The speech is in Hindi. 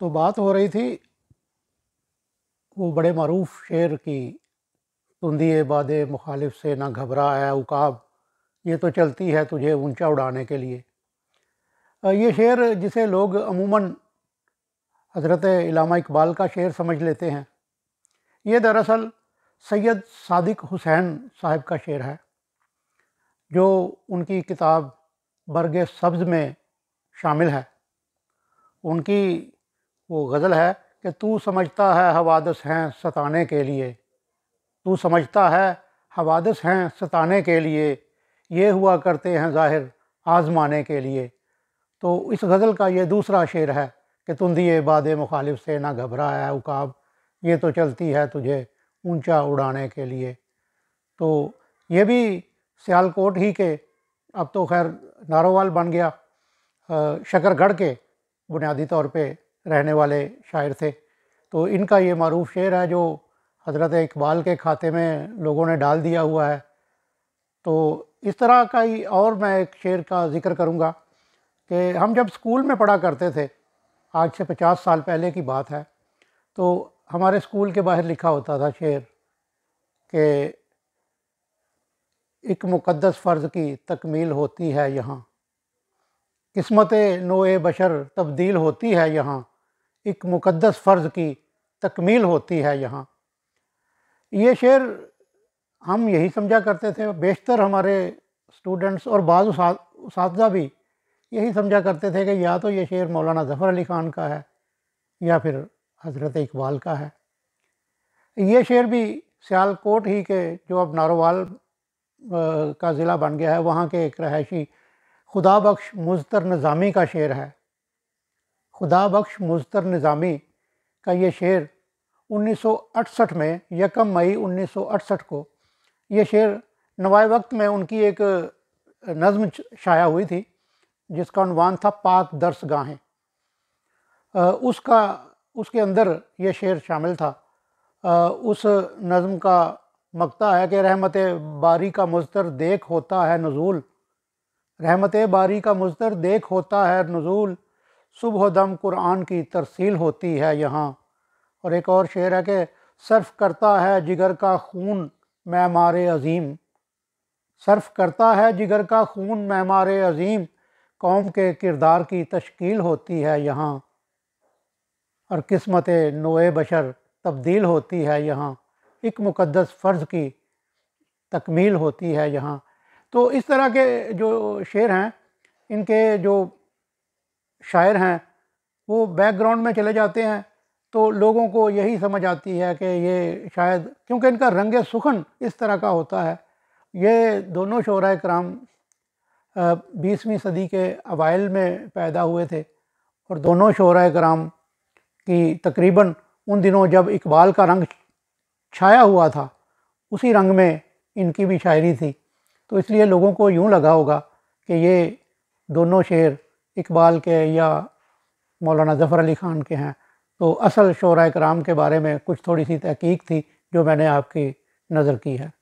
तो बात हो रही थी वो बड़े मरूफ शेर की तुम दिए बाद मुखालिफ से ना घबरा आया उकाब ये तो चलती है तुझे ऊंचा उड़ाने के लिए ये शेर जिसे लोग अमूमन हज़रत इलामा इकबाल का शेर समझ लेते हैं ये दरअसल सैयद सादिक हुसैन साहब का शेर है जो उनकी किताब बरग सब्ज़ में शामिल है उनकी वो गज़ल है कि तू समझता है हवादस हैं सताने के लिए तू समझता है हवादस हैं सताने के लिए ये हुआ करते हैं ज़ाहिर आज़माने के लिए तो इस गज़ल का ये दूसरा शेर है कि तुम दिए बाद मुखालिफ से ना घबरा है उकाब ये तो चलती है तुझे ऊंचा उड़ाने के लिए तो ये भी सियालकोट ही के अब तो खैर नारोवाल बन गया शकरगढ़ के बुनियादी तौर पे रहने वाले शायर थे तो इनका ये मरूफ शेर है जो हज़रत इकबाल के खाते में लोगों ने डाल दिया हुआ है तो इस तरह का ही और मैं एक शेर का ज़िक्र करूँगा कि हम जब स्कूल में पढ़ा करते थे आज से पचास साल पहले की बात है तो हमारे स्कूल के बाहर लिखा होता था शेर कि एक मुक़दस फ़र्ज़ की तकमील होती है यहाँ किस्मत नो बशर तब्दील होती है यहाँ एक मुक़दस फ़र्ज़ की तकमील होती है यहाँ ये शेर हम यही समझा करते थे बेशतर हमारे स्टूडेंट्स और बाद उस भी यही समझा करते थे कि या तो ये शेर मौलाना ज़फ़र अली ख़ान का है या फिर हज़रत इकबाल का है ये शेर भी सियालकोट ही के जो अब नारोवाल का ज़िला बन गया है वहाँ के एक रहायशी खुदा बख्श मुजतर निज़ामी का शेर है खुदा बख्श मुजतर निज़ामी का ये शेर 1968 में यकम मई 1968 को ये शेर नवाए वक्त में उनकी एक नज़म शाया हुई थी जिसका अनवान था पाक दर्स गाहें उसका उसके अंदर ये शेर शामिल था उस नज़म का मकता है कि रहमत बारी का मुस्तर देख होता है नज़ूल रहमत बारी का मुस्तर देख होता है नज़ूल सुबह दम कुरान की तरसील होती है यहाँ और एक और शेर है कि सर्फ करता है जिगर का खून मैमार अजीम सर्फ करता है जिगर का खून मैमार अजीम कौम के किरदार की तश्कील होती है यहाँ और किस्मत नोए बशर तब्दील होती है यहाँ एक मुक़दस फ़र्ज़ की तकमील होती है यहाँ तो इस तरह के जो शेर हैं इनके जो शायर हैं वो बैकग्राउंड में चले जाते हैं तो लोगों को यही समझ आती है कि ये शायद क्योंकि इनका रंग सुखन इस तरह का होता है ये दोनों शरा कराम बीसवीं सदी के अवाइल में पैदा हुए थे और दोनों शोरा कराम की तकरीबन उन दिनों जब इकबाल का रंग छाया हुआ था उसी रंग में इनकी भी शायरी थी तो इसलिए लोगों को यूँ लगा होगा कि ये दोनों शेर इकबाल के या मौलाना ज़फ़र अली ख़ान के हैं तो असल शरा कराम के बारे में कुछ थोड़ी सी तहकीक थी जो मैंने आपकी नज़र की है